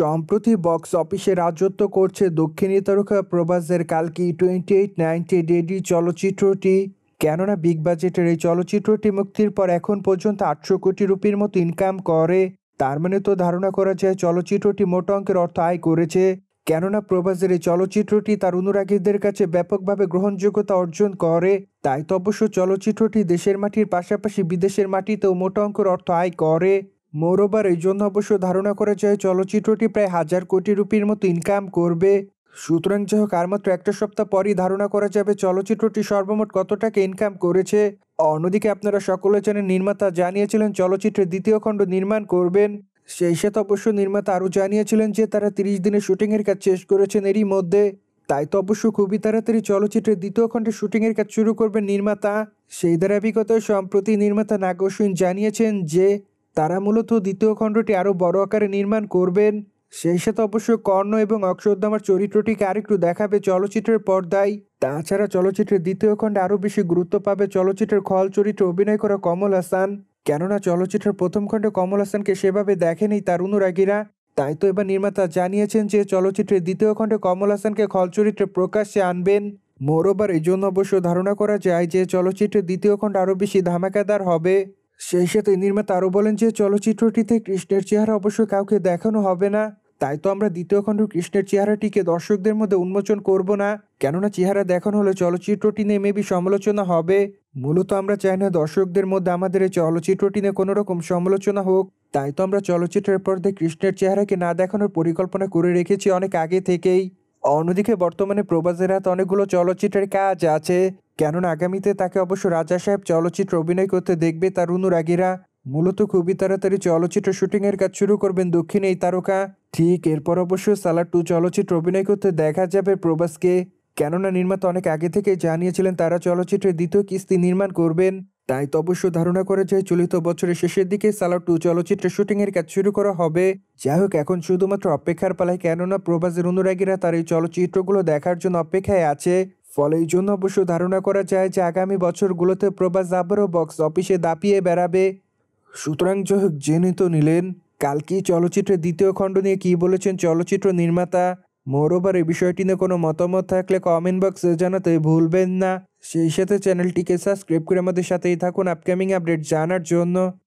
সম্প্রতি বক্স অফিসে রাজত্ব করছে দক্ষিণী তারকা প্রবাসের কালকি টোয়েন্টি এইট নাইনটি ডেডি চলচ্চিত্রটি কেননা বিগ বাজেটের এই চলচ্চিত্রটি মুক্তির পর এখন পর্যন্ত আটশো কোটি রুপির মতো ইনকাম করে তার মানে তো ধারণা করা যায় চলচ্চিত্রটি মোট অঙ্কের অর্থ আয় করেছে কেননা প্রভাসের এই চলচ্চিত্রটি তার অনুরাগীদের কাছে ব্যাপকভাবে গ্রহণযোগ্যতা অর্জন করে তাই তো অবশ্য চলচ্চিত্রটি দেশের মাটির পাশাপাশি বিদেশের মাটিতেও মোট অঙ্কের অর্থ আয় করে মোরোবার এই জন্য অবশ্য ধারণা করা যায় চলচ্চিত্রটি প্রায় হাজার কোটি রুপির মতো ইনকাম করবে সুতরাং যাই হোক আর মাত্র একটা সপ্তাহ পরই ধারণা করা যাবে চলচ্চিত্রটি সর্বমোট কত টাকা ইনকাম করেছে অন্যদিকে আপনারা সকলে জানেন নির্মাতা জানিয়েছিলেন চলচ্চিত্রের দ্বিতীয় খণ্ড নির্মাণ করবেন সেই সাথে অবশ্য নির্মাতা আরও জানিয়েছিলেন যে তারা তিরিশ দিনের শুটিংয়ের কাজ শেষ করেছেন এরই মধ্যে তাই তো অবশ্য খুবই তাড়াতাড়ি চলচ্চিত্রের দ্বিতীয় খণ্ডে শুটিংয়ের কাজ শুরু করবেন নির্মাতা সেই ধারাবাহিকতায় সম্প্রতি নির্মাতা নাগসিন জানিয়েছেন যে তারা মূলত দ্বিতীয় খণ্ডটি আরও বড় আকারে নির্মাণ করবেন সেই সাথে অবশ্য কর্ণ এবং অক্ষরধামার চরিত্রটিকে আরেকটু দেখাবে চলচ্চিত্রের পর্দায় তাছাড়া চলচ্চিত্রের দ্বিতীয় খণ্ডে আরও বেশি গুরুত্ব পাবে চলচ্চিত্রের খল চরিত্রে অভিনয় করা কমল হাসান কেননা চলচ্চিত্রের প্রথম খণ্ডে কমল হাসানকে সেভাবে দেখেনি তার অনুরাগীরা তাই তো এবার নির্মাতা জানিয়েছেন যে চলচ্চিত্রের দ্বিতীয় খণ্ডে কমল হাসানকে খল চরিত্রে প্রকাশ্যে আনবেন মোরবার এই জন্য অবশ্য ধারণা করা যায় যে চলচ্চিত্রের দ্বিতীয় খণ্ড আরও বেশি ধামাকাদার হবে সেই সাথে নির্মাতা আরও বলেন যে চলচ্চিত্রটিতে কৃষ্ণের চেহারা অবশ্য কাউকে দেখানো হবে না তাই তো আমরা দ্বিতীয় খণ্ড কৃষ্ণের চেহারাটিকে দর্শকদের মধ্যে উন্মোচন করব না কেননা চেহারা দেখানো হলে চলচ্চিত্রটি নিয়ে মেবি সমালোচনা হবে মূলত আমরা চাই না দর্শকদের মধ্যে আমাদের এই চলচ্চিত্রটি নিয়ে কোনো রকম সমালোচনা হোক তাই তো আমরা চলচ্চিত্রের পর্দে কৃষ্ণের চেহারাকে না দেখানোর পরিকল্পনা করে রেখেছি অনেক আগে থেকেই অন্যদিকে বর্তমানে প্রবাসের হাতে অনেকগুলো চলচ্চিত্রের কাজ আছে কেননা আগামীতে তাকে অবশ্য রাজা সাহেব চলচ্চিত্র অভিনয় করতে দেখবে তার অনুরাগীরা মূলত খুবই তাড়াতাড়ি চলচ্চিত্র শুটিংয়ের কাজ শুরু করবেন দক্ষিণ এই তারকা ঠিক এরপর অবশ্য সালার টু চলচ্চিত্র অভিনয় করতে দেখা যাবে প্রবাসকে কেননা নির্মাতা অনেক আগে থেকে জানিয়েছিলেন তারা চলচ্চিত্রের দ্বিতীয় কিস্তি নির্মাণ করবেন তাই তো অবশ্য ধারণা করা যায় চলিত বছরের শেষের দিকে সালার টু চলচ্চিত্রের শুটিংয়ের কাজ শুরু করা হবে যাই হোক এখন শুধুমাত্র অপেক্ষার পালায় কেননা প্রবাসের অনুরাগীরা তার এই চলচ্চিত্রগুলো দেখার জন্য অপেক্ষায় আছে ফলে এই জন্য অবশ্য ধারণা করা যায় যে আগামী বছরগুলোতে প্রবাস আবারও বক্স অফিসে দাপিয়ে বেড়াবে সুতরাং জহক জেনে তো নিলেন কালকি চলচ্চিত্রের দ্বিতীয় খণ্ড নিয়ে কী বলেছেন চলচ্চিত্র নির্মাতা মোরোবার এই বিষয়টি নিয়ে কোনো মতামত থাকলে কমেন্ট বক্সে জানাতে ভুলবেন না সেই সাথে চ্যানেলটিকে সাবস্ক্রাইব করে আমাদের সাথেই থাকুন আপকামিং আপডেট জানার জন্য